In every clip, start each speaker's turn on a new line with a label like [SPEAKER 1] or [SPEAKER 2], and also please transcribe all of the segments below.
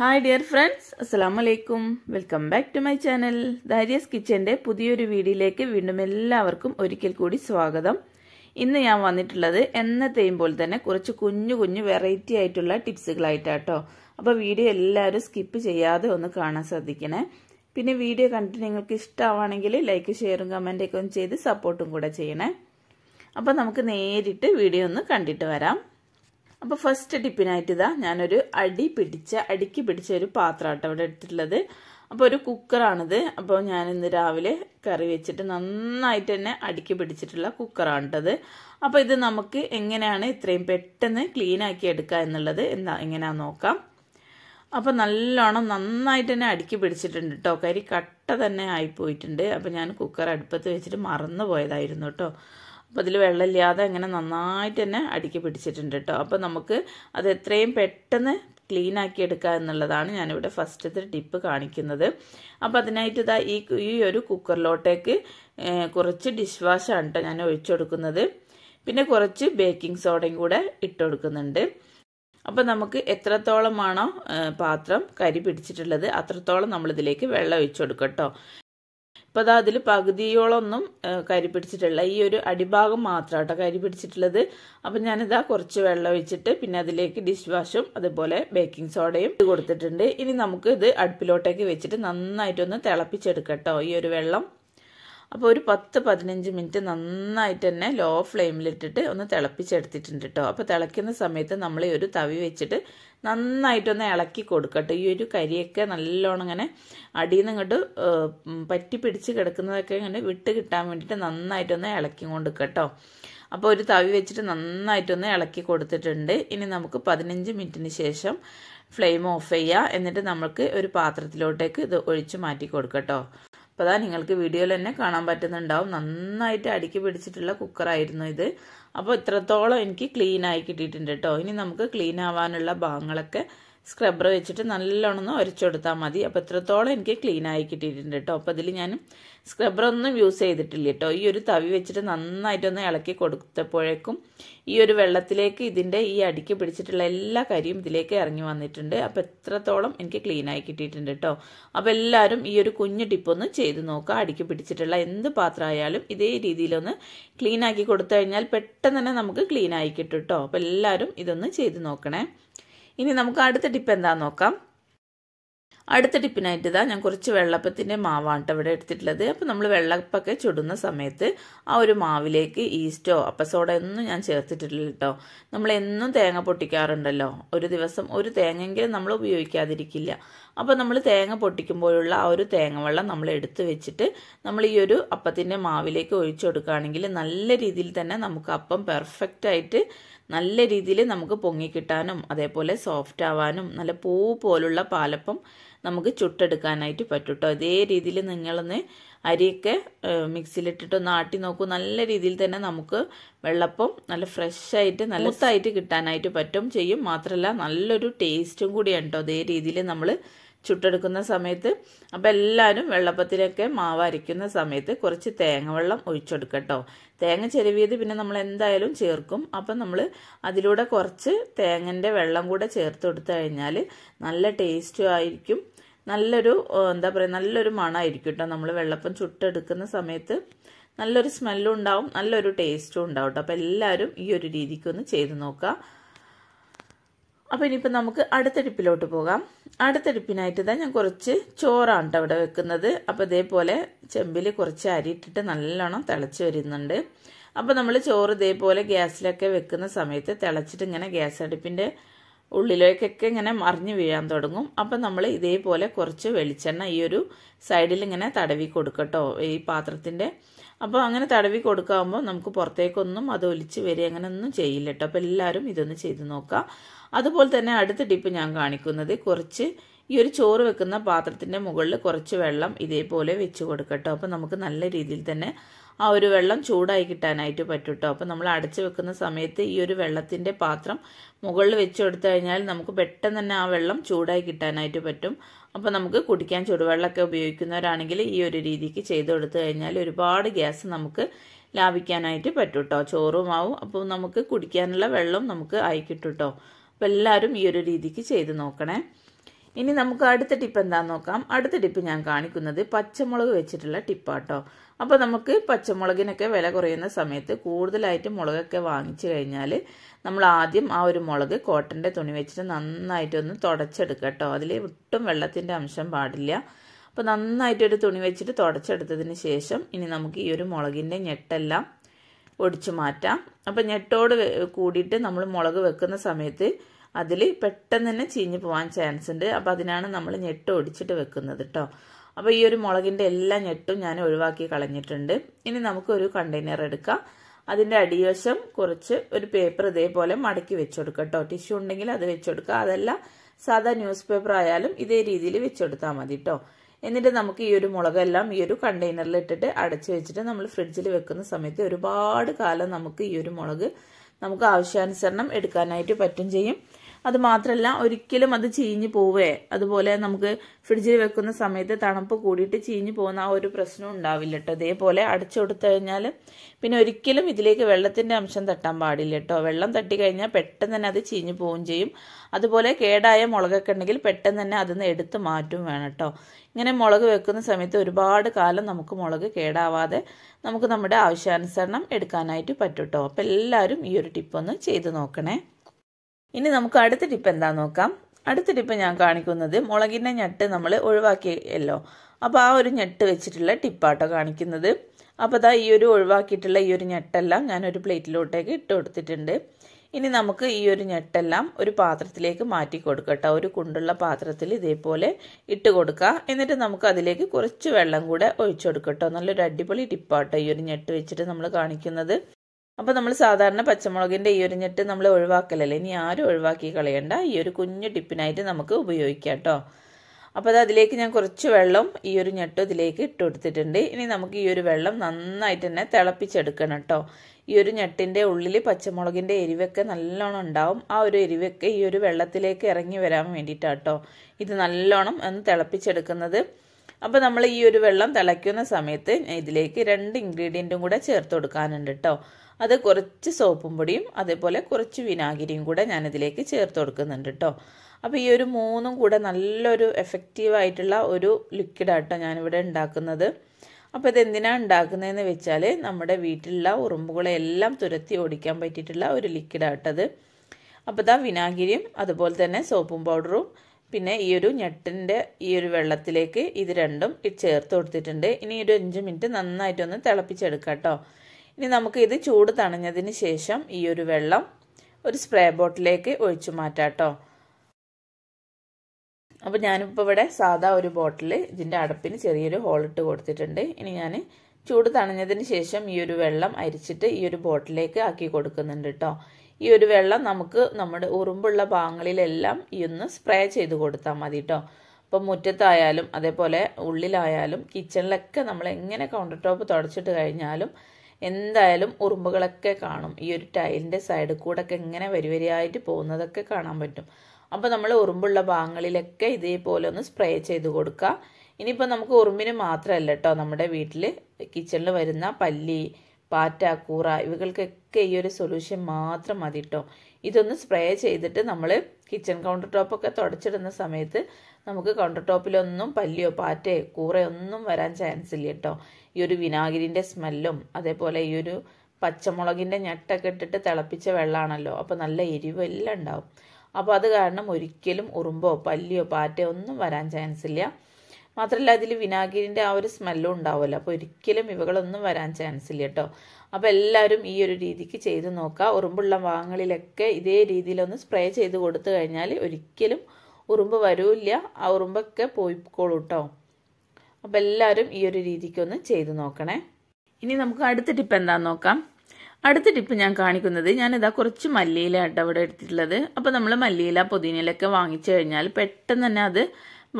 [SPEAKER 1] hi dear friends അസ്സാം വലൈക്കും welcome back to my channel ദാരിയസ് കിച്ചൻ്റെ പുതിയൊരു വീഡിയോയിലേക്ക് വീണ്ടും എല്ലാവർക്കും ഒരിക്കൽ കൂടി സ്വാഗതം ഇന്ന് ഞാൻ വന്നിട്ടുള്ളത് എന്നത്തെയും പോലെ തന്നെ കുറച്ച് കുഞ്ഞു കുഞ്ഞു വെറൈറ്റി ആയിട്ടുള്ള ടിപ്സുകളായിട്ടാട്ടോ അപ്പോൾ വീഡിയോ എല്ലാവരും സ്കിപ്പ് ചെയ്യാതെ ഒന്ന് കാണാൻ ശ്രദ്ധിക്കണേ പിന്നെ വീഡിയോ കണ്ടിട്ട് നിങ്ങൾക്ക് ഇഷ്ടമാണെങ്കിൽ ലൈക്ക് ഷെയറും കമൻറ്റൊക്കെ ഒന്ന് ചെയ്ത് സപ്പോർട്ടും കൂടെ ചെയ്യണേ അപ്പോൾ നമുക്ക് നേരിട്ട് വീഡിയോ ഒന്ന് കണ്ടിട്ട് വരാം അപ്പോൾ ഫസ്റ്റ് ടിപ്പിനായിട്ട് ഇതാ ഞാനൊരു അടി പിടിച്ച അടിക്ക് പിടിച്ച ഒരു പാത്രമാട്ടോ ഇവിടെ എടുത്തിട്ടുള്ളത് അപ്പോൾ ഒരു കുക്കറാണിത് അപ്പോൾ ഞാൻ ഇന്ന് രാവിലെ കറി വെച്ചിട്ട് നന്നായിട്ട് തന്നെ അടിക്ക് പിടിച്ചിട്ടുള്ള കുക്കറാണിട്ടത് അപ്പോൾ ഇത് നമുക്ക് എങ്ങനെയാണ് ഇത്രയും പെട്ടെന്ന് ക്ലീൻ ആക്കി എടുക്കുക എന്നുള്ളത് എന്താ എങ്ങനെയാണെന്ന് നോക്കാം അപ്പോൾ നല്ലോണം നന്നായിട്ട് തന്നെ അടുക്കി പിടിച്ചിട്ടുണ്ട് കേട്ടോ കരി കട്ട തന്നെ ആയിപ്പോയിട്ടുണ്ട് അപ്പോൾ ഞാൻ കുക്കർ അടുപ്പത്ത് വെച്ചിട്ട് മറന്നു പോയതായിരുന്നു കേട്ടോ അപ്പോൾ അതിൽ വെള്ളമില്ലാതെ അങ്ങനെ നന്നായിട്ട് തന്നെ അടുക്കി പിടിച്ചിട്ടുണ്ട് കേട്ടോ അപ്പോൾ നമുക്ക് അത് എത്രയും പെട്ടെന്ന് ക്ലീൻ ആക്കി എടുക്കുക എന്നുള്ളതാണ് ഞാനിവിടെ ഫസ്റ്റത്തെ ടിപ്പ് കാണിക്കുന്നത് അപ്പോൾ അതിനായിട്ട് ഇതാ ഈ ഈ ഒരു കുക്കറിലോട്ടേക്ക് കുറച്ച് ഡിഷ് വാഷാണ് കേട്ടോ ഞാൻ ഒഴിച്ചു കൊടുക്കുന്നത് പിന്നെ കുറച്ച് ബേക്കിംഗ് സോഡയും കൂടെ ഇട്ട് കൊടുക്കുന്നുണ്ട് അപ്പോൾ നമുക്ക് എത്രത്തോളമാണോ പാത്രം കരി പിടിച്ചിട്ടുള്ളത് അത്രത്തോളം നമ്മളിതിലേക്ക് വെള്ളം ഒഴിച്ചു കൊടുക്കട്ടോ അപ്പോൾ അതിൽ പകുതിയോളൊന്നും കരി പിടിച്ചിട്ടില്ല ഈ ഒരു അടിഭാഗം മാത്രം കേട്ടോ കരി പിടിച്ചിട്ടുള്ളത് അപ്പം ഞാനിതാ കുറച്ച് വെള്ളം ഒഴിച്ചിട്ട് പിന്നെ അതിലേക്ക് ഡിഷ് വാഷും അതുപോലെ ബേക്കിംഗ് സോഡയും കൊടുത്തിട്ടുണ്ട് ഇനി നമുക്ക് ഇത് അടുപ്പിലോട്ടേക്ക് വെച്ചിട്ട് നന്നായിട്ടൊന്ന് തിളപ്പിച്ചെടുക്കട്ടോ ഈ ഒരു വെള്ളം അപ്പോൾ ഒരു പത്ത് പതിനഞ്ച് മിനിറ്റ് നന്നായിട്ട് തന്നെ ലോ ഫ്ലെയിമിലിട്ടിട്ട് ഒന്ന് തിളപ്പിച്ചെടുത്തിട്ടുണ്ട് കേട്ടോ അപ്പോൾ തിളയ്ക്കുന്ന സമയത്ത് നമ്മൾ ഈ ഒരു തവി വെച്ചിട്ട് നന്നായിട്ടൊന്ന് ഇളക്കി കൊടുക്കട്ടോ ഈ ഒരു കരിയൊക്കെ നല്ലോണം ഇങ്ങനെ അടിയിൽ നിന്ന് ഇങ്ങോട്ട് പറ്റി പിടിച്ച് കിടക്കുന്നതൊക്കെ ഇങ്ങനെ വിട്ട് കിട്ടാൻ വേണ്ടിയിട്ട് നന്നായിട്ടൊന്ന് ഇളക്കി കൊണ്ട് കേട്ടോ അപ്പോൾ ഒരു തവി വെച്ചിട്ട് നന്നായിട്ടൊന്ന് ഇളക്കി കൊടുത്തിട്ടുണ്ട് ഇനി നമുക്ക് പതിനഞ്ച് മിനിറ്റിന് ശേഷം ഫ്ലെയിം ഓഫ് ചെയ്യുക എന്നിട്ട് നമുക്ക് ഒരു പാത്രത്തിലോട്ടേക്ക് ഇത് ഒഴിച്ച് മാറ്റി കൊടുക്കട്ടോ ഇപ്പതാ നിങ്ങൾക്ക് വീഡിയോയിൽ തന്നെ കാണാൻ പറ്റുന്നുണ്ടാവും നന്നായിട്ട് അടുക്കി പിടിച്ചിട്ടുള്ള കുക്കറായിരുന്നു ഇത് അപ്പോൾ ഇത്രത്തോളം എനിക്ക് ക്ലീനായി കിട്ടിയിട്ടുണ്ട് കേട്ടോ ഇനി നമുക്ക് ക്ലീൻ ആവാനുള്ള ഭാഗങ്ങളൊക്കെ സ്ക്രബർ വെച്ചിട്ട് നല്ലോണം ഒന്ന് ഉരച്ചു കൊടുത്താൽ മതി അപ്പോൾ ഇത്രത്തോളം എനിക്ക് ക്ലീനായി കിട്ടിയിട്ടുണ്ട് കേട്ടോ അപ്പോൾ ഇതിൽ ഞാൻ ഒന്നും യൂസ് ചെയ്തിട്ടില്ല കേട്ടോ ഈ ഒരു തവി വെച്ചിട്ട് നന്നായിട്ടൊന്ന് ഇളക്കി കൊടുത്തപ്പോഴേക്കും ഈ ഒരു വെള്ളത്തിലേക്ക് ഇതിൻ്റെ ഈ അടിക്ക് പിടിച്ചിട്ടുള്ള എല്ലാ കരിയും ഇതിലേക്ക് ഇറങ്ങി വന്നിട്ടുണ്ട് അപ്പോൾ എത്രത്തോളം എനിക്ക് ക്ലീനായി കിട്ടിയിട്ടുണ്ട് കേട്ടോ അപ്പോൾ എല്ലാവരും ഈ ഒരു കുഞ്ഞു ടിപ്പൊന്ന് ചെയ്ത് നോക്കുക അടിക്ക് പിടിച്ചിട്ടുള്ള എന്ത് പാത്രമായാലും ഇതേ രീതിയിലൊന്ന് ക്ലീനാക്കി കൊടുത്തു കഴിഞ്ഞാൽ പെട്ടെന്ന് തന്നെ നമുക്ക് ക്ലീനായി കിട്ടും കേട്ടോ അപ്പോൾ എല്ലാവരും ഇതൊന്ന് ചെയ്ത് നോക്കണേ ഇനി നമുക്ക് അടുത്ത ടിപ്പ് എന്താണെന്ന് നോക്കാം അടുത്ത ടിപ്പിനായിട്ട് ഇതാ ഞാൻ കുറച്ച് വെള്ളപ്പത്തിൻ്റെ മാവാണ് ഇവിടെ എടുത്തിട്ടുള്ളത് അപ്പോൾ നമ്മൾ വെള്ളപ്പൊക്കെ ചുടുന്ന സമയത്ത് ആ ഒരു മാവിലേക്ക് ഈസ്റ്റോ അപ്പസോഡ ഒന്നും ഞാൻ ചേർത്തിട്ടില്ല കേട്ടോ നമ്മൾ എന്നും തേങ്ങ പൊട്ടിക്കാറുണ്ടല്ലോ ഒരു ദിവസം ഒരു തേങ്ങയെങ്കിലും നമ്മൾ ഉപയോഗിക്കാതിരിക്കില്ല അപ്പോൾ നമ്മൾ തേങ്ങ പൊട്ടിക്കുമ്പോഴുള്ള ആ ഒരു തേങ്ങ വെള്ളം നമ്മൾ എടുത്തു വെച്ചിട്ട് നമ്മൾ ഈ ഒരു അപ്പത്തിൻ്റെ മാവിലേക്ക് ഒഴിച്ചു കൊടുക്കുകയാണെങ്കിൽ നല്ല രീതിയിൽ തന്നെ നമുക്ക് അപ്പം പെർഫെക്റ്റായിട്ട് നല്ല രീതിയിൽ നമുക്ക് പൊങ്ങിക്കിട്ടാനും അതേപോലെ സോഫ്റ്റ് ആവാനും നല്ല പൂ പോലുള്ള പാലപ്പം നമുക്ക് ചുട്ടെടുക്കാനായിട്ട് പറ്റും കേട്ടോ ഇതേ രീതിയിൽ നിങ്ങളൊന്ന് അരിയൊക്കെ മിക്സിയിലിട്ടിട്ടൊന്ന് ആട്ടി നോക്കൂ നല്ല രീതിയിൽ തന്നെ നമുക്ക് വെള്ളപ്പം നല്ല ഫ്രഷായിട്ട് നല്ല മൂത്തായിട്ട് കിട്ടാനായിട്ട് പറ്റും ചെയ്യും മാത്രമല്ല നല്ലൊരു ടേസ്റ്റും കൂടിയാണ് കേട്ടോ അതേ രീതിയിൽ നമ്മൾ ചുട്ടെടുക്കുന്ന സമയത്ത് അപ്പം എല്ലാവരും വെള്ളപ്പത്തിലൊക്കെ മാവ് അരയ്ക്കുന്ന സമയത്ത് കുറച്ച് തേങ്ങ വെള്ളം ഒഴിച്ചെടുക്കട്ടോ തേങ്ങ ചെരുവിയത് പിന്നെ നമ്മൾ എന്തായാലും ചേർക്കും അപ്പം നമ്മൾ അതിലൂടെ കുറച്ച് തേങ്ങൻ്റെ വെള്ളം കൂടെ ചേർത്ത് കൊടുത്തു കഴിഞ്ഞാൽ നല്ല ടേസ്റ്റും ആയിരിക്കും നല്ലൊരു എന്താ പറയുക നല്ലൊരു മണമായിരിക്കും കേട്ടോ നമ്മൾ വെള്ളപ്പം ചുട്ടെടുക്കുന്ന സമയത്ത് നല്ലൊരു സ്മെല്ലും ഉണ്ടാവും നല്ലൊരു ടേസ്റ്റും ഉണ്ടാവും കേട്ടോ അപ്പം എല്ലാവരും ഈ ഒരു രീതിക്കൊന്ന് ചെയ്ത് നോക്കുക അപ്പോൾ ഇനിയിപ്പോൾ നമുക്ക് അടുത്തടുപ്പിലോട്ട് പോകാം അടുത്തടുപ്പിനായിട്ട് തന്നെ ഞാൻ കുറച്ച് ചോറാണ് കേട്ടോ ഇവിടെ വെക്കുന്നത് അപ്പോൾ ഇതേപോലെ ചെമ്പിൽ കുറച്ച് അരി ഇട്ടിട്ട് നല്ലോണം തിളച്ച് വരുന്നുണ്ട് അപ്പോൾ നമ്മൾ ചോറ് ഇതേപോലെ ഗ്യാസിലൊക്കെ വെക്കുന്ന സമയത്ത് തിളച്ചിട്ട് ഇങ്ങനെ ഗ്യാസ് അടുപ്പിൻ്റെ ഉള്ളിലേക്കൊക്കെ ഇങ്ങനെ മറിഞ്ഞു വീഴാൻ തുടങ്ങും അപ്പം നമ്മൾ ഇതേപോലെ കുറച്ച് വെളിച്ചെണ്ണ ഈ ഒരു സൈഡിൽ ഇങ്ങനെ തടവി കൊടുക്കട്ടോ ഈ പാത്രത്തിൻ്റെ അപ്പോൾ അങ്ങനെ തടവി കൊടുക്കാകുമ്പോൾ നമുക്ക് പുറത്തേക്കൊന്നും അത് ഒലിച്ച് വരിക അങ്ങനെ ഒന്നും ചെയ്യില്ല കേട്ടോ അപ്പോൾ എല്ലാവരും ഇതൊന്ന് ചെയ്ത് നോക്കുക അതുപോലെ തന്നെ അടുത്ത ടിപ്പ് ഞാൻ കാണിക്കുന്നത് കുറച്ച് ഈ ഒരു ചോറ് വെക്കുന്ന പാത്രത്തിൻ്റെ മുകളിൽ കുറച്ച് വെള്ളം ഇതേപോലെ വെച്ച് കൊടുക്കട്ടോ അപ്പോൾ നമുക്ക് നല്ല രീതിയിൽ തന്നെ ആ ഒരു വെള്ളം ചൂടായി കിട്ടാനായിട്ട് പറ്റും കേട്ടോ അപ്പോൾ നമ്മൾ അടച്ചു വെക്കുന്ന സമയത്ത് ഈ ഒരു വെള്ളത്തിൻ്റെ പാത്രം മുകളിൽ വെച്ച് കൊടുത്തു കഴിഞ്ഞാൽ നമുക്ക് പെട്ടെന്ന് തന്നെ ആ വെള്ളം ചൂടായി കിട്ടാനായിട്ട് പറ്റും അപ്പോൾ നമുക്ക് കുടിക്കാൻ ചൂടുവെള്ളമൊക്കെ ഉപയോഗിക്കുന്നവരാണെങ്കിൽ ഈ ഒരു രീതിക്ക് ചെയ്ത് കൊടുത്തു കഴിഞ്ഞാൽ ഒരുപാട് ഗ്യാസ് നമുക്ക് ലാഭിക്കാനായിട്ട് പറ്റും കേട്ടോ ചോറുമാവും ആവും അപ്പോൾ നമുക്ക് കുടിക്കാനുള്ള വെള്ളം നമുക്ക് ആയി കേട്ടോ അപ്പോൾ എല്ലാവരും ഈ ഒരു രീതിക്ക് ചെയ്ത് നോക്കണേ ഇനി നമുക്ക് അടുത്ത ടിപ്പ് എന്താന്ന് നോക്കാം അടുത്ത ടിപ്പ് ഞാൻ കാണിക്കുന്നത് പച്ചമുളക് വെച്ചിട്ടുള്ള ടിപ്പാട്ടോ അപ്പോൾ നമുക്ക് പച്ചമുളകിനൊക്കെ വില കുറയുന്ന സമയത്ത് കൂടുതലായിട്ട് മുളകൊക്കെ വാങ്ങിച്ചു കഴിഞ്ഞാൽ നമ്മൾ ആദ്യം ആ ഒരു മുളക് കോട്ടൻ്റെ തുണി വെച്ചിട്ട് നന്നായിട്ടൊന്ന് തുടച്ചെടുക്കുക കേട്ടോ അതിൽ ഒട്ടും വെള്ളത്തിൻ്റെ അംശം പാടില്ല അപ്പോൾ നന്നായിട്ടൊരു തുണി വെച്ചിട്ട് തുടച്ചെടുത്തതിന് ശേഷം ഇനി നമുക്ക് ഈ ഒരു മുളകിൻ്റെ ഞെട്ടെല്ലാം ഒടിച്ചു മാറ്റാം അപ്പോൾ ഞെട്ടോട് കൂടിയിട്ട് നമ്മൾ മുളക് വെക്കുന്ന സമയത്ത് അതിൽ പെട്ടെന്ന് തന്നെ ചീഞ്ഞു പോകാൻ ചാൻസ് ഉണ്ട് അപ്പോൾ അതിനാണ് നമ്മൾ ഞെട്ട് ഒടിച്ചിട്ട് വെക്കുന്നത് കേട്ടോ അപ്പോൾ ഈ ഒരു മുളകിൻ്റെ എല്ലാ ഞെട്ടും ഞാൻ ഒഴിവാക്കി കളഞ്ഞിട്ടുണ്ട് ഇനി നമുക്കൊരു കണ്ടെയ്നർ എടുക്കാം അതിൻ്റെ അടിവശം കുറച്ച് ഒരു പേപ്പർ ഇതേപോലെ മടക്കി വെച്ചുകൊടുക്കുക കേട്ടോ ടിഷ്യൂ ഉണ്ടെങ്കിൽ അത് വെച്ചുകൊടുക്കുക അതല്ല സാധാ ന്യൂസ് പേപ്പർ ആയാലും ഇതേ രീതിയിൽ വെച്ചുകൊടുത്താൽ മതി കേട്ടോ എന്നിട്ട് നമുക്ക് ഈ ഒരു മുളകെല്ലാം ഈ ഒരു കണ്ടെയ്നറിൽ ഇട്ടിട്ട് അടച്ചു വെച്ചിട്ട് നമ്മൾ ഫ്രിഡ്ജിൽ വെക്കുന്ന സമയത്ത് ഒരുപാട് കാലം നമുക്ക് ഈ ഒരു മുളക് നമുക്ക് ആവശ്യാനുസരണം എടുക്കാനായിട്ട് പറ്റും ചെയ്യും അത് മാത്രമല്ല ഒരിക്കലും അത് ചീഞ്ഞു പോവേ അതുപോലെ നമുക്ക് ഫ്രിഡ്ജിൽ വെക്കുന്ന സമയത്ത് തണുപ്പ് കൂടിയിട്ട് ചീഞ്ഞു പോകുന്ന ആ ഒരു പ്രശ്നം ഉണ്ടാവില്ല കേട്ടോ ഇതേപോലെ അടച്ചു കൊടുത്തു കഴിഞ്ഞാൽ പിന്നെ ഒരിക്കലും ഇതിലേക്ക് വെള്ളത്തിൻ്റെ അംശം തട്ടാൻ പാടില്ല കേട്ടോ വെള്ളം തട്ടി കഴിഞ്ഞാൽ പെട്ടെന്ന് തന്നെ അത് ചീഞ്ഞു പോവുകയും ചെയ്യും അതുപോലെ കേടായ മുളകൊക്കെ ഉണ്ടെങ്കിൽ പെട്ടെന്ന് തന്നെ അതിൽ എടുത്ത് മാറ്റും വേണം കേട്ടോ ഇങ്ങനെ മുളക് വെക്കുന്ന സമയത്ത് ഒരുപാട് കാലം നമുക്ക് മുളക് കേടാവാതെ നമുക്ക് നമ്മുടെ ആവശ്യാനുസരണം എടുക്കാനായിട്ട് പറ്റും കേട്ടോ അപ്പോൾ എല്ലാവരും ഈ ഒരു ടിപ്പ് ഒന്ന് ചെയ്ത് നോക്കണേ ഇനി നമുക്ക് അടുത്ത ടിപ്പ് എന്താ നോക്കാം അടുത്ത ടിപ്പ് ഞാൻ കാണിക്കുന്നത് മുളകിൻ്റെ ഞെട്ട് നമ്മൾ ഒഴിവാക്കിയല്ലോ അപ്പോൾ ആ ഒരു ഞെട്ട് വെച്ചിട്ടുള്ള ടിപ്പാട്ടോ കാണിക്കുന്നത് അപ്പോൾ അതാ ഈ ഒരു ഒഴിവാക്കിയിട്ടുള്ള ഈ ഒരു ഞെട്ടെല്ലാം ഞാനൊരു പ്ലേറ്റിലോട്ടേക്ക് ഇട്ട് കൊടുത്തിട്ടുണ്ട് ഇനി നമുക്ക് ഈ ഒരു ഞെട്ടെല്ലാം ഒരു പാത്രത്തിലേക്ക് മാറ്റി കൊടുക്കട്ടോ ഒരു കുണ്ടുള്ള പാത്രത്തിൽ ഇതേപോലെ ഇട്ട് കൊടുക്കുക എന്നിട്ട് നമുക്ക് അതിലേക്ക് കുറച്ച് വെള്ളം കൂടെ ഒഴിച്ചു കൊടുക്കട്ടോ നല്ലൊരു അടിപൊളി ടിപ്പാട്ടോ ഈ ഒരു ഞെട്ട് വെച്ചിട്ട് നമ്മൾ കാണിക്കുന്നത് അപ്പോൾ നമ്മൾ സാധാരണ പച്ചമുളകിൻ്റെ ഈ ഒരു ഞെട്ട് നമ്മൾ ഒഴിവാക്കലല്ലേ ഇനി ആരും ഒഴിവാക്കി കളയണ്ട ഈ ഒരു കുഞ്ഞു ടിപ്പിനായിട്ട് നമുക്ക് ഉപയോഗിക്കാം കേട്ടോ അപ്പോൾ അത് അതിലേക്ക് ഞാൻ കുറച്ച് വെള്ളം ഈ ഒരു ഞെട്ടും ഇതിലേക്ക് ഇട്ട് കൊടുത്തിട്ടുണ്ട് ഇനി നമുക്ക് ഈ ഒരു വെള്ളം നന്നായിട്ട് തന്നെ തിളപ്പിച്ചെടുക്കണം കേട്ടോ ഈ ഒരു ഞെട്ടിൻ്റെ ഉള്ളിൽ പച്ചമുളകിൻ്റെ എരിവൊക്കെ നല്ലോണം ഉണ്ടാവും ആ ഒരു എരിവൊക്കെ ഈ ഒരു വെള്ളത്തിലേക്ക് ഇറങ്ങി വരാൻ വേണ്ടിയിട്ടാണ് കേട്ടോ ഇത് നല്ലോണം ഒന്ന് തിളപ്പിച്ചെടുക്കുന്നത് അപ്പോൾ നമ്മൾ ഈ ഒരു വെള്ളം തിളയ്ക്കുന്ന സമയത്ത് ഇതിലേക്ക് രണ്ട് ഇൻഗ്രീഡിയൻറ്റും കൂടെ ചേർത്ത് കൊടുക്കാനുണ്ട് കേട്ടോ അത് കുറച്ച് സോപ്പും പൊടിയും അതേപോലെ കുറച്ച് വിനാഗിരിയും കൂടെ ഞാനിതിലേക്ക് ചേർത്ത് കൊടുക്കുന്നുണ്ട് കേട്ടോ അപ്പോൾ ഈ ഒരു മൂന്നും കൂടെ നല്ലൊരു എഫക്റ്റീവായിട്ടുള്ള ഒരു ലിക്വിഡാട്ടോ ഞാനിവിടെ ഉണ്ടാക്കുന്നത് അപ്പോൾ ഇതെന്തിനാണ് ഉണ്ടാക്കുന്നതെന്ന് വെച്ചാൽ നമ്മുടെ വീട്ടിലുള്ള ഉറുമ്പുകളെല്ലാം തുരത്തി ഓടിക്കാൻ പറ്റിയിട്ടുള്ള ഒരു ലിക്വിഡാട്ടത് അപ്പോൾ ഇതാ വിനാഗിരിയും അതുപോലെ തന്നെ സോപ്പും പൗഡറും പിന്നെ ഈ ഒരു ഞെട്ടിൻ്റെ ഈ ഒരു വെള്ളത്തിലേക്ക് ഇത് രണ്ടും ചേർത്ത് കൊടുത്തിട്ടുണ്ട് ഇനി ഒരു അഞ്ച് മിനിറ്റ് നന്നായിട്ടൊന്ന് തിളപ്പിച്ചെടുക്കാം കേട്ടോ ഇനി നമുക്ക് ഇത് ചൂട് തണഞ്ഞതിന് ശേഷം ഈ ഒരു വെള്ളം ഒരു സ്പ്രേ ബോട്ടിലേക്ക് ഒഴിച്ചു മാറ്റാം കേട്ടോ അപ്പോൾ ഞാനിപ്പോൾ ഇവിടെ സാധാ ഒരു ബോട്ടിൽ ഇതിൻ്റെ അടപ്പിന് ചെറിയൊരു ഹോളിട്ട് കൊടുത്തിട്ടുണ്ട് ഇനി ഞാൻ ചൂട് തണഞ്ഞതിന് ശേഷം ഈ ഒരു വെള്ളം അരിച്ചിട്ട് ഈ ഒരു ബോട്ടിലേക്ക് ആക്കി കൊടുക്കുന്നുണ്ട് കേട്ടോ ഈ ഒരു വെള്ളം നമുക്ക് നമ്മുടെ ഉറുമ്പുള്ള ഭാഗങ്ങളിലെല്ലാം ഈ ഒന്ന് സ്പ്രേ ചെയ്ത് കൊടുത്താൽ മതി കേട്ടോ അപ്പം മുറ്റത്തായാലും അതേപോലെ ഉള്ളിലായാലും കിച്ചണിലൊക്കെ നമ്മൾ എങ്ങനെ കൗണ്ടർ ടോപ്പ് തുടച്ചിട്ട് കഴിഞ്ഞാലും എന്തായാലും ഉറുമ്പുകളൊക്കെ കാണും ഈ ഒരു ടൈലിൻ്റെ സൈഡ് കൂടൊക്കെ ഇങ്ങനെ വരിവരിയായിട്ട് പോകുന്നതൊക്കെ കാണാൻ പറ്റും അപ്പോൾ നമ്മൾ ഉറുമ്പുള്ള ഭാഗങ്ങളിലൊക്കെ ഇതേപോലെ ഒന്ന് സ്പ്രേ ചെയ്ത് കൊടുക്കുക ഇനിയിപ്പോൾ നമുക്ക് ഉറുമ്പിന് മാത്രമല്ല കേട്ടോ നമ്മുടെ വീട്ടിൽ കിച്ചണിൽ വരുന്ന പല്ലി പാറ്റ കൂറ ഇവകൾക്കൊക്കെ ഈ ഒരു സൊല്യൂഷൻ മാത്രം മതി കേട്ടോ ഇതൊന്ന് സ്പ്രേ ചെയ്തിട്ട് നമ്മൾ കിച്ചൺ കൗണ്ടർ ടോപ്പൊക്കെ തുടച്ചിടുന്ന സമയത്ത് നമുക്ക് കൗണ്ടർ ടോപ്പിലൊന്നും പല്ലിയോ പാറ്റയോ കൂറയൊന്നും വരാൻ ചാൻസ് ഇല്ല കേട്ടോ ഈ ഒരു വിനാഗിരിൻ്റെ സ്മെല്ലും അതേപോലെ ഈ ഒരു പച്ചമുളകിൻ്റെ ഞെട്ടൊക്കെ ഇട്ടിട്ട് തിളപ്പിച്ച വെള്ളമാണല്ലോ അപ്പോൾ നല്ല എരിവെല്ലാം ഉണ്ടാവും അപ്പോൾ അത് കാരണം ഒരിക്കലും ഉറുമ്പോ പല്ലിയോ പാറ്റയോ ഒന്നും വരാൻ ചാൻസ് ഇല്ല മാത്രമല്ല അതിൽ വിനാഗിരിൻ്റെ ആ ഒരു സ്മെല്ലും ഉണ്ടാവുമല്ലോ അപ്പോൾ ഒരിക്കലും ഇവകളൊന്നും വരാൻ ചാൻസ് ഇല്ല കേട്ടോ അപ്പോൾ എല്ലാവരും ഈ ഒരു രീതിക്ക് ചെയ്ത് നോക്കുക ഉറുമ്പുള്ള ഭാഗങ്ങളിലൊക്കെ ഇതേ രീതിയിലൊന്ന് സ്പ്രേ ചെയ്ത് കൊടുത്തു കഴിഞ്ഞാൽ ഒരിക്കലും ഉറുമ്പ് വരൂല്ല ആ ഉറുമ്പൊക്കെ പോയിക്കോളൂ കേട്ടോ അപ്പോൾ എല്ലാവരും ഈ ഒരു രീതിക്കൊന്ന് ചെയ്ത് നോക്കണേ ഇനി നമുക്ക് അടുത്ത ടിപ്പ് എന്താണെന്ന് നോക്കാം അടുത്ത ടിപ്പ് ഞാൻ കാണിക്കുന്നത് ഞാനിതാ കുറച്ച് മല്ലിയില ആട്ടോ ഇവിടെ എടുത്തിട്ടുള്ളത് അപ്പോൾ നമ്മൾ മല്ലിയില പുതിനയിലൊക്കെ വാങ്ങിച്ചു കഴിഞ്ഞാൽ പെട്ടെന്ന് തന്നെ അത്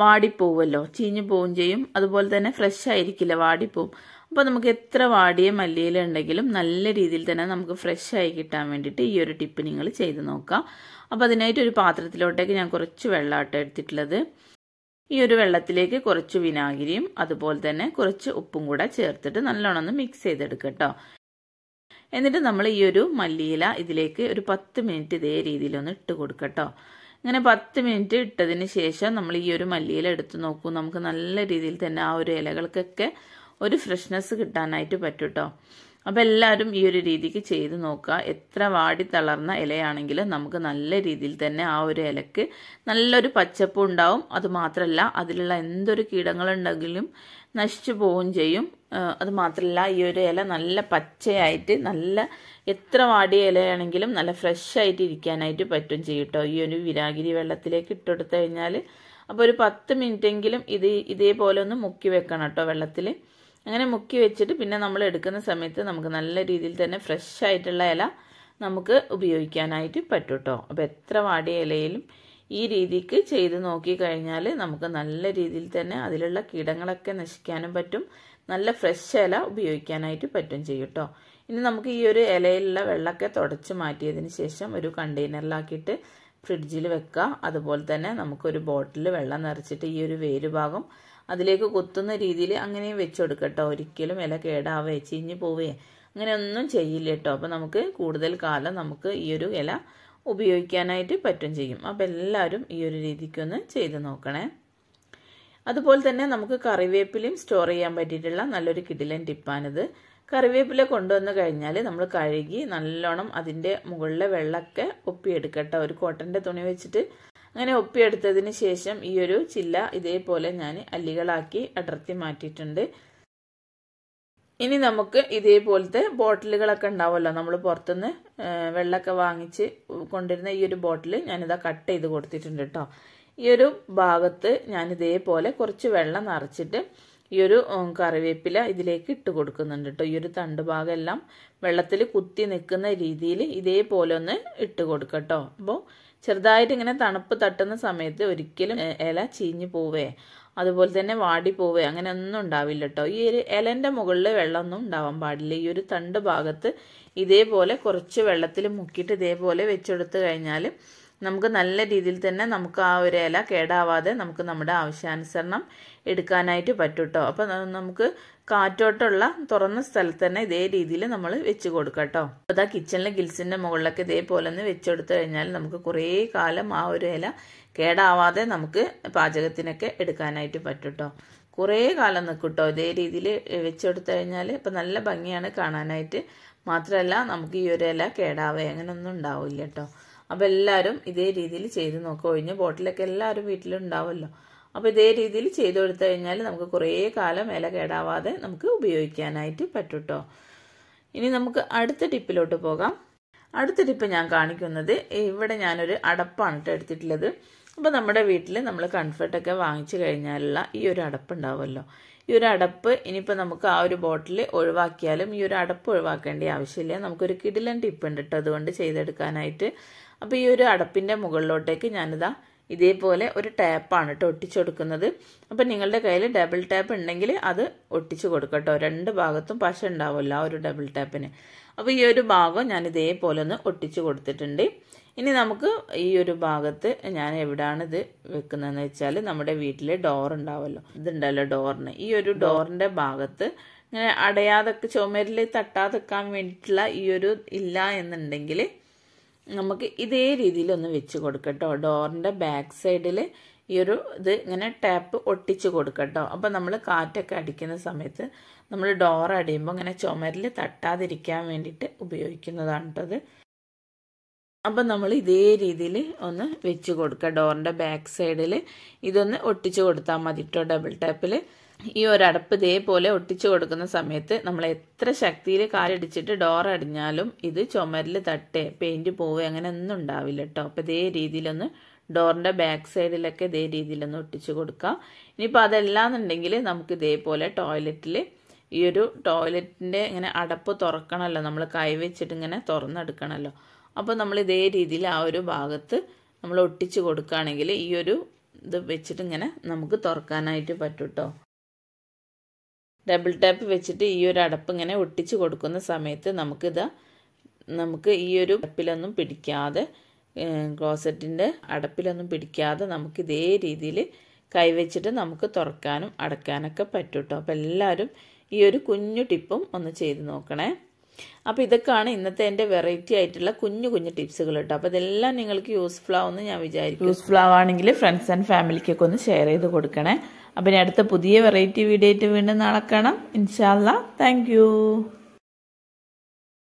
[SPEAKER 1] വാടിപ്പോവുമല്ലോ ചീഞ്ഞു പോവുകയും ചെയ്യും അതുപോലെ തന്നെ ഫ്രഷ് ആയിരിക്കില്ല വാടിപ്പോവും അപ്പോൾ നമുക്ക് എത്ര വാടിയ മല്ലിയില ഉണ്ടെങ്കിലും നല്ല രീതിയിൽ തന്നെ നമുക്ക് ഫ്രഷ് ആയി കിട്ടാൻ വേണ്ടിയിട്ട് ഈ ഒരു ടിപ്പ് നിങ്ങൾ ചെയ്ത് നോക്കുക അപ്പോൾ അതിനായിട്ട് ഒരു പാത്രത്തിലോട്ടേക്ക് ഞാൻ കുറച്ച് വെള്ളാട്ട എടുത്തിട്ടുള്ളത് ഈ ഒരു വെള്ളത്തിലേക്ക് കുറച്ച് വിനാഗിരിയും അതുപോലെ തന്നെ കുറച്ച് ഉപ്പും കൂടെ ചേർത്തിട്ട് നല്ലോണം ഒന്ന് മിക്സ് ചെയ്തെടുക്കട്ടോ എന്നിട്ട് നമ്മൾ ഈ ഒരു മല്ലിയില ഇതിലേക്ക് ഒരു പത്ത് മിനിറ്റ് ഇതേ രീതിയിലൊന്ന് ഇട്ട് കൊടുക്കട്ടോ അങ്ങനെ പത്ത് മിനിറ്റ് ഇട്ടതിന് ശേഷം നമ്മൾ ഈ ഒരു മല്ലിയില എടുത്ത് നോക്കൂ നമുക്ക് നല്ല രീതിയിൽ തന്നെ ആ ഒരു ഇലകൾക്കൊക്കെ ഒരു ഫ്രഷ്നെസ് കിട്ടാനായിട്ട് പറ്റും കേട്ടോ അപ്പോൾ എല്ലാവരും ഈ ഒരു രീതിക്ക് ചെയ്ത് നോക്കുക എത്ര വാടി തളർന്ന ഇലയാണെങ്കിലും നമുക്ക് നല്ല രീതിയിൽ തന്നെ ആ ഒരു ഇലക്ക് നല്ലൊരു പച്ചപ്പ് ഉണ്ടാവും അതുമാത്രമല്ല അതിലുള്ള എന്തൊരു കീടങ്ങളുണ്ടെങ്കിലും നശിച്ചു പോവുകയും ചെയ്യും അതുമാത്രമല്ല ഈ ഒരു ഇല നല്ല പച്ചയായിട്ട് നല്ല എത്ര വാടിയ ഇലയാണെങ്കിലും നല്ല ഫ്രഷ് ആയിട്ട് ഇരിക്കാനായിട്ട് പറ്റും ചെയ്യട്ടോ ഈ ഒരു വിരാഗിരി വെള്ളത്തിലേക്ക് ഇട്ടെടുത്തു കഴിഞ്ഞാൽ അപ്പോൾ ഒരു പത്ത് എങ്കിലും ഇത് ഇതേപോലെ ഒന്ന് മുക്കി വെക്കണം കേട്ടോ വെള്ളത്തിൽ അങ്ങനെ മുക്കി വെച്ചിട്ട് പിന്നെ നമ്മൾ എടുക്കുന്ന സമയത്ത് നമുക്ക് നല്ല രീതിയിൽ തന്നെ ഫ്രഷ് ആയിട്ടുള്ള ഇല നമുക്ക് ഉപയോഗിക്കാനായിട്ട് പറ്റും കേട്ടോ അപ്പോൾ എത്ര വാടിയ ഇലയിലും ഈ രീതിക്ക് ചെയ്ത് നോക്കിക്കഴിഞ്ഞാൽ നമുക്ക് നല്ല രീതിയിൽ തന്നെ അതിലുള്ള കീടങ്ങളൊക്കെ നശിക്കാനും പറ്റും നല്ല ഫ്രഷ് ഇല ഉപയോഗിക്കാനായിട്ട് പറ്റും ചെയ്യും കേട്ടോ ഇനി നമുക്ക് ഈ ഒരു ഇലയിലുള്ള വെള്ളമൊക്കെ തുടച്ച് മാറ്റിയതിന് ശേഷം ഒരു കണ്ടെയ്നറിലാക്കിയിട്ട് ഫ്രിഡ്ജിൽ വെക്കുക അതുപോലെ തന്നെ നമുക്കൊരു ബോട്ടിൽ വെള്ളം നിറച്ചിട്ട് ഈ ഒരു വേര് ഭാഗം അതിലേക്ക് കുത്തുന്ന രീതിയിൽ അങ്ങനെയും വെച്ച് കൊടുക്കട്ടോ ഒരിക്കലും ഇല കേടാവേ ചീഞ്ഞ് പോവേ അങ്ങനെയൊന്നും ചെയ്യില്ല കേട്ടോ അപ്പോൾ നമുക്ക് കൂടുതൽ കാലം നമുക്ക് ഈ ഒരു ഇല ഉപയോഗിക്കാനായിട്ട് പറ്റും ചെയ്യും അപ്പോൾ എല്ലാവരും ഈ ഒരു രീതിക്കൊന്ന് ചെയ്ത് നോക്കണേ അതുപോലെ തന്നെ നമുക്ക് കറിവേപ്പിലയും സ്റ്റോർ ചെയ്യാൻ പറ്റിയിട്ടുള്ള നല്ലൊരു കിടിലൻ ടിപ്പാണിത് കറിവേപ്പില കൊണ്ടുവന്നു കഴിഞ്ഞാൽ നമ്മൾ കഴുകി നല്ലോണം അതിൻ്റെ മുകളിലെ വെള്ളമൊക്കെ ഒപ്പിയെടുക്കട്ടെ ഒരു കോട്ടൻ്റെ തുണി വെച്ചിട്ട് അങ്ങനെ ഒപ്പിയെടുത്തതിന് ശേഷം ഈ ഒരു ചില്ല ഇതേപോലെ ഞാൻ അല്ലികളാക്കി അടർത്തി മാറ്റിയിട്ടുണ്ട് ഇനി നമുക്ക് ഇതേപോലത്തെ ബോട്ടിലുകളൊക്കെ ഉണ്ടാവുമല്ലോ നമ്മൾ പുറത്തുനിന്ന് വെള്ളമൊക്കെ വാങ്ങിച്ച് കൊണ്ടിരുന്ന ഈ ഒരു ബോട്ടിൽ ഞാനിതാ കട്ട് ചെയ്ത് കൊടുത്തിട്ടുണ്ട് കേട്ടോ ഈ ഒരു ഭാഗത്ത് ഞാൻ ഇതേപോലെ കുറച്ച് വെള്ളം നിറച്ചിട്ട് ഈ ഒരു കറിവേപ്പില ഇതിലേക്ക് ഇട്ട് കൊടുക്കുന്നുണ്ട് കേട്ടോ ഈ ഒരു തണ്ട് ഭാഗമെല്ലാം വെള്ളത്തിൽ കുത്തി നിൽക്കുന്ന രീതിയിൽ ഇതേപോലെ ഒന്ന് ഇട്ട് കൊടുക്കുക കേട്ടോ അപ്പോൾ ചെറുതായിട്ട് ഇങ്ങനെ തണുപ്പ് തട്ടുന്ന സമയത്ത് ഒരിക്കലും ഇല ചീഞ്ഞു പോവേ അതുപോലെ തന്നെ വാടി പോവേ അങ്ങനെ ഒന്നും ഉണ്ടാവില്ല കേട്ടോ ഈ ഒരു ഇലൻ്റെ മുകളിൽ വെള്ളമൊന്നും ഉണ്ടാവാൻ പാടില്ല ഈ ഒരു തണ്ട് ഭാഗത്ത് ഇതേപോലെ കുറച്ച് വെള്ളത്തിൽ മുക്കിയിട്ട് ഇതേപോലെ വെച്ചെടുത്തു കഴിഞ്ഞാൽ നമുക്ക് നല്ല രീതിയിൽ തന്നെ നമുക്ക് ആ ഒരു ഇല കേടാവാതെ നമുക്ക് നമ്മുടെ ആവശ്യാനുസരണം എടുക്കാനായിട്ട് പറ്റും കേട്ടോ അപ്പം നമുക്ക് കാറ്റോട്ടുള്ള തുറന്ന സ്ഥലത്ത് തന്നെ ഇതേ രീതിയിൽ നമ്മൾ വെച്ച് കൊടുക്കാം കേട്ടോ അപ്പോൾ അതാ കിച്ചണിലെ ഗിൽസിൻ്റെ മുകളിലൊക്കെ ഇതേപോലെ ഒന്ന് വെച്ചെടുത്തു കഴിഞ്ഞാൽ നമുക്ക് കുറേ കാലം ആ ഒരു ഇല കേടാവാതെ നമുക്ക് പാചകത്തിനൊക്കെ എടുക്കാനായിട്ട് പറ്റും കേട്ടോ കുറേ കാലം നിൽക്കും കേട്ടോ ഇതേ രീതിയിൽ വെച്ചെടുത്തു കഴിഞ്ഞാൽ ഇപ്പം നല്ല ഭംഗിയാണ് കാണാനായിട്ട് മാത്രമല്ല നമുക്ക് ഈ ഒരു ഇല കേടാവേ അങ്ങനെയൊന്നും ഉണ്ടാവില്ല കേട്ടോ അപ്പോൾ എല്ലാവരും ഇതേ രീതിയിൽ ചെയ്ത് നോക്കുക ഒഴിഞ്ഞ ബോട്ടിലൊക്കെ എല്ലാവരും വീട്ടിലുണ്ടാവുമല്ലോ അപ്പോൾ ഇതേ രീതിയിൽ ചെയ്ത് കൊടുത്തു കഴിഞ്ഞാൽ നമുക്ക് കുറേ കാലം ഇല കേടാവാതെ നമുക്ക് ഉപയോഗിക്കാനായിട്ട് പറ്റും ഇനി നമുക്ക് അടുത്ത ടിപ്പിലോട്ട് പോകാം അടുത്ത ടിപ്പ് ഞാൻ കാണിക്കുന്നത് ഇവിടെ ഞാനൊരു അടപ്പാണ് കേട്ടോ എടുത്തിട്ടുള്ളത് അപ്പോൾ നമ്മുടെ വീട്ടിൽ നമ്മൾ കംഫർട്ടൊക്കെ വാങ്ങിച്ചു കഴിഞ്ഞാലുള്ള ഈ ഒരു അടപ്പ് ഉണ്ടാവുമല്ലോ ഈ ഒരു അടപ്പ് ഇനിയിപ്പോൾ നമുക്ക് ആ ഒരു ബോട്ടിൽ ഒഴിവാക്കിയാലും ഈ ഒരു അടപ്പ് ഒഴിവാക്കേണ്ട ആവശ്യമില്ല നമുക്കൊരു കിടിലൻ ടിപ്പ് ഉണ്ട് കേട്ടോ അതുകൊണ്ട് ചെയ്തെടുക്കാനായിട്ട് അപ്പോൾ ഈ ഒരു അടപ്പിൻ്റെ മുകളിലോട്ടേക്ക് ഞാനിതാ ഇതേപോലെ ഒരു ടാപ്പാണ് കേട്ടോ ഒട്ടിച്ചു കൊടുക്കുന്നത് അപ്പം നിങ്ങളുടെ കയ്യിൽ ഡബിൾ ടാപ്പ് ഉണ്ടെങ്കിൽ അത് ഒട്ടിച്ചു കൊടുക്കട്ടോ രണ്ട് ഭാഗത്തും പശ ഉണ്ടാവുമല്ലോ ആ ഒരു ഡബിൾ ടാപ്പിന് അപ്പോൾ ഈ ഒരു ഭാഗം ഞാൻ ഇതേപോലെ ഒന്ന് ഒട്ടിച്ചു കൊടുത്തിട്ടുണ്ട് ഇനി നമുക്ക് ഈ ഒരു ഭാഗത്ത് ഞാൻ എവിടെയാണ് ഇത് വെക്കുന്നതെന്ന് വെച്ചാൽ നമ്മുടെ വീട്ടിലെ ഡോർ ഉണ്ടാവുമല്ലോ ഇതുണ്ടല്ലോ ഡോറിന് ഈ ഒരു ഡോറിൻ്റെ ഭാഗത്ത് ഇങ്ങനെ അടയാതൊക്കെ ചുമരിൽ തട്ടാതെക്കാൻ വേണ്ടിയിട്ടുള്ള ഈ ഒരു ഇല്ല എന്നുണ്ടെങ്കിൽ നമുക്ക് ഇതേ രീതിയിൽ ഒന്ന് വെച്ച് കൊടുക്കട്ടോ ഡോറിൻ്റെ ബാക്ക് സൈഡിൽ ഈ ഒരു ഇത് ഇങ്ങനെ ടാപ്പ് ഒട്ടിച്ച് കൊടുക്കട്ടോ അപ്പോൾ നമ്മൾ കാറ്റൊക്കെ അടിക്കുന്ന സമയത്ത് നമ്മൾ ഡോർ അടിയുമ്പോൾ ഇങ്ങനെ ചുമരിൽ തട്ടാതിരിക്കാൻ വേണ്ടിയിട്ട് ഉപയോഗിക്കുന്നതാണ് കേട്ടത് അപ്പം നമ്മൾ ഇതേ രീതിയിൽ ഒന്ന് വെച്ച് കൊടുക്കുക ഡോറിൻ്റെ ബാക്ക് സൈഡിൽ ഇതൊന്ന് ഒട്ടിച്ച് കൊടുത്താൽ മതി കേട്ടോ ഡബിൾ ടാപ്പിൽ ഈ ഒരു അടപ്പ് ഇതേപോലെ ഒട്ടിച്ചു കൊടുക്കുന്ന സമയത്ത് നമ്മൾ എത്ര ശക്തിയിൽ കാലടിച്ചിട്ട് ഡോർ അടിഞ്ഞാലും ഇത് ചുമരിൽ തട്ടേ പെയിന്റ് പോവുക അങ്ങനെ ഒന്നും ഉണ്ടാവില്ല കേട്ടോ അപ്പോൾ ഇതേ രീതിയിലൊന്ന് ഡോറിന്റെ ബാക്ക് സൈഡിലൊക്കെ ഇതേ രീതിയിലൊന്ന് ഒട്ടിച്ചു കൊടുക്കുക ഇനിയിപ്പോൾ അതല്ലാന്നുണ്ടെങ്കിൽ നമുക്ക് ഇതേപോലെ ടോയ്ലറ്റിൽ ഈ ഒരു ടോയ്ലറ്റിന്റെ ഇങ്ങനെ അടപ്പ് തുറക്കണമല്ലോ നമ്മൾ കൈ വെച്ചിട്ട് ഇങ്ങനെ തുറന്നെടുക്കണമല്ലോ അപ്പോൾ നമ്മൾ ഇതേ രീതിയിൽ ആ ഒരു ഭാഗത്ത് നമ്മൾ ഒട്ടിച്ചു കൊടുക്കുകയാണെങ്കിൽ ഈ ഒരു ഇത് വെച്ചിട്ട് ഇങ്ങനെ നമുക്ക് തുറക്കാനായിട്ട് പറ്റും കേട്ടോ ഡബിൾ ടാപ്പ് വെച്ചിട്ട് ഈ ഒരു അടപ്പ് ഇങ്ങനെ ഒട്ടിച്ച് കൊടുക്കുന്ന സമയത്ത് നമുക്കിത് നമുക്ക് ഈ ഒരു അടപ്പിലൊന്നും പിടിക്കാതെ ക്ലോസറ്റിൻ്റെ അടപ്പിലൊന്നും പിടിക്കാതെ നമുക്ക് ഇതേ രീതിയിൽ കൈവച്ചിട്ട് നമുക്ക് തുറക്കാനും അടക്കാനൊക്കെ പറ്റും കേട്ടോ അപ്പോൾ എല്ലാവരും ഈ ഒരു കുഞ്ഞു ടിപ്പും ഒന്ന് ചെയ്ത് നോക്കണേ അപ്പോൾ ഇതൊക്കെയാണ് ഇന്നത്തെ എൻ്റെ വെറൈറ്റി ആയിട്ടുള്ള കുഞ്ഞു കുഞ്ഞു ടിപ്സുകൾ കേട്ടോ അപ്പോൾ ഇതെല്ലാം നിങ്ങൾക്ക് യൂസ്ഫുൾ ആവുമെന്ന് ഞാൻ വിചാരിക്കും യൂസ്ഫുൾ ആവുകയാണെങ്കിൽ ഫ്രണ്ട്സ് ആൻഡ് ഫാമിലിക്കൊക്കെ ഒന്ന് ഷെയർ ചെയ്ത് കൊടുക്കണേ അപ്പം അടുത്ത പുതിയ വെറൈറ്റി വീഡിയോ ആയിട്ട് വീണ്ടും നടക്കണം ഇൻഷാല്ല താങ്ക്